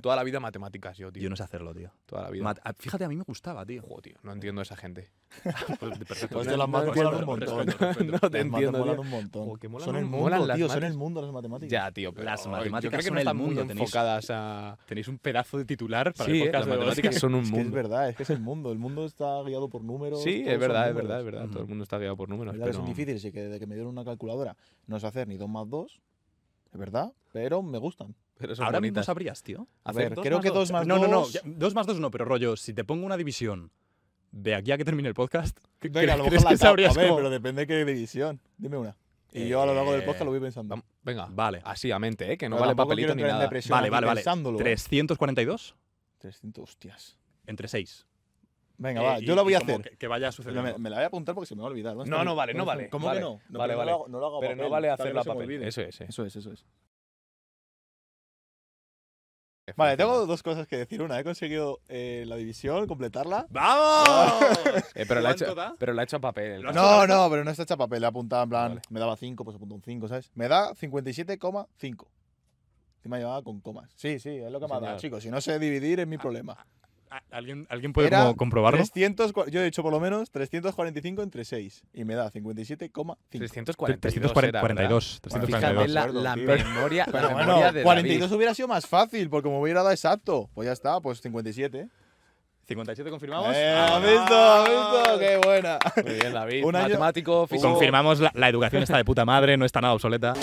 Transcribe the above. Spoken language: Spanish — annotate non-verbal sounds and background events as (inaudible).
Toda la vida matemáticas yo, tío. Yo no sé hacerlo, tío. Toda la vida. Ah, fíjate, a mí me gustaba, tío. Joder, tío, no entiendo a esa gente. pues, perfecto. las las molan un montón. No te entiendo, tío. un montón. Son el mundo, tío, son el mundo las matemáticas. Ya, tío, pero las matemáticas son el mundo. enfocadas a... Tenéis un pedazo de titular para el podcast. Las matemáticas son un mundo. Es verdad, es que es el mundo. El mundo está guiado por números. Sí, es verdad, es verdad, es verdad. Todo el mundo está guiado por números. Es difícil, sí que desde que me dieron una calculadora no sé hacer ni 2 más 2, es verdad, pero me gustan. Ahora bonitas. mismo sabrías, tío. A ver, creo que dos más No, no, no. dos. más dos no, pero rollo, si te pongo una división de aquí a que termine el podcast, lo crees que sabrías A ver, pero depende de qué división. Dime una. Y yo a lo largo del podcast lo voy pensando. Venga, Vale. así a mente, ¿eh? que no vale papelito ni nada. Vale, vale, vale. 342 300, hostias. entre 6. Venga, va, eh, yo la voy a hacer. Que, vaya a suceder. Me, la voy a apuntar porque se me va a olvidar. No, no vale, no vale. ¿Cómo que no? No, lo hago- no lo hago no vale hacer la papel. Eso es, Eso es, eso es. Vale, tengo dos cosas que decir. Una, he conseguido eh, la división, completarla. ¡Vamos! (laughs) Eh, pero, la he hecho, pero la he hecho a papel. No, no, pero no está hecha a papel. La apuntaba en plan, me daba 5, pues apunto un 5, ¿sabes? Me da 57,5. Y ha llevado con comas. Sí, sí, es lo que me ha dado, chicos. Si no sé dividir, es mi ah, problema. Ah, ¿Alguien, puede como comprobarlo? yo he dicho por lo menos 345 entre 6 y me da 57,5. 342. 342. 342. la, memoria, la memoria de 42 hubiera sido más fácil porque me hubiera dado exacto. Pues ya está, pues 57. 57 confirmamos. Eh, ¡Ah! visto, visto! ¡Qué buena! Muy bien, David. Matemático, físico. Confirmamos la educación está de puta madre, no está nada obsoleta.